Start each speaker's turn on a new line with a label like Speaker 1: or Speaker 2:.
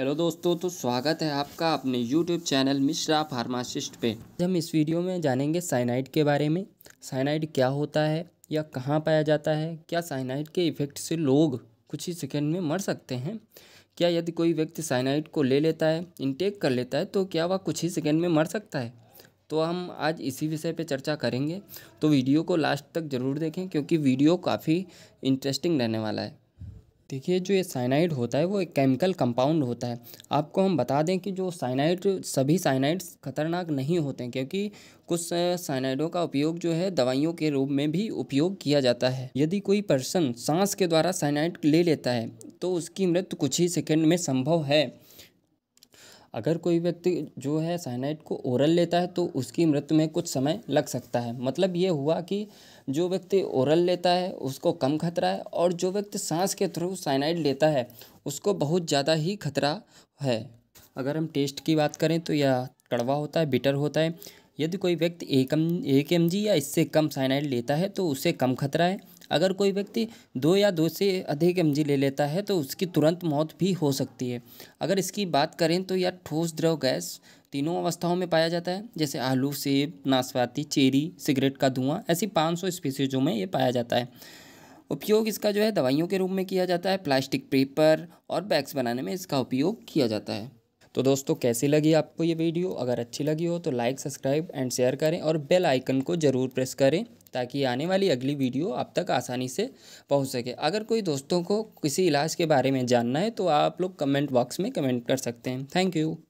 Speaker 1: hello दोस्तों तो स्वागत है आपका अपने यूट्यूब चैनल मिश्रा फार्मासिस्ट पे हम इस वीडियो में जानेंगे साइनाइड के बारे में साइनाइड क्या होता है या कहाँ पाया जाता है क्या साइनाइड के इफ़ेक्ट से लोग कुछ ही सेकेंड में मर सकते हैं क्या यदि कोई व्यक्ति साइनाइड को ले लेता है इनटेक कर लेता है तो क्या वह कुछ ही सेकेंड में मर सकता है तो हम आज इसी विषय पर चर्चा करेंगे तो वीडियो को लास्ट तक ज़रूर देखें क्योंकि वीडियो काफ़ी इंटरेस्टिंग रहने वाला है देखिए जो ये साइनाइड होता है वो एक केमिकल कंपाउंड होता है आपको हम बता दें कि जो साइनाइड सभी साइनाइड्स खतरनाक नहीं होते हैं क्योंकि कुछ साइनाइडों का उपयोग जो है दवाइयों के रूप में भी उपयोग किया जाता है यदि कोई पर्सन सांस के द्वारा साइनाइड ले लेता है तो उसकी मृत्यु कुछ ही सेकेंड में संभव है अगर कोई व्यक्ति जो है साइनाइड को ओरल लेता है तो उसकी मृत्यु में कुछ समय लग सकता है मतलब ये हुआ कि जो व्यक्ति ओरल लेता है उसको कम खतरा है और जो व्यक्ति सांस के थ्रू साइनाइड लेता है उसको बहुत ज़्यादा ही खतरा है अगर हम टेस्ट की बात करें तो यह कड़वा होता है बिटर होता है यदि कोई व्यक्ति एक एम एक एम या इससे कम साइनाइड लेता है तो उसे कम खतरा है अगर कोई व्यक्ति दो या दो से अधिक एम ले लेता है तो उसकी तुरंत मौत भी हो सकती है अगर इसकी बात करें तो यह ठोस द्रव गैस तीनों अवस्थाओं में पाया जाता है जैसे आलू सेब नाशपाती चेरी सिगरेट का धुआं ऐसी 500 स्पीसीजों में ये पाया जाता है उपयोग इसका जो है दवाइयों के रूप में किया जाता है प्लास्टिक पेपर और बैग्स बनाने में इसका उपयोग किया जाता है तो दोस्तों कैसी लगी आपको ये वीडियो अगर अच्छी लगी हो तो लाइक सब्सक्राइब एंड शेयर करें और बेल आइकन को ज़रूर प्रेस करें ताकि आने वाली अगली वीडियो आप तक आसानी से पहुंच सके अगर कोई दोस्तों को किसी इलाज के बारे में जानना है तो आप लोग कमेंट बॉक्स में कमेंट कर सकते हैं थैंक यू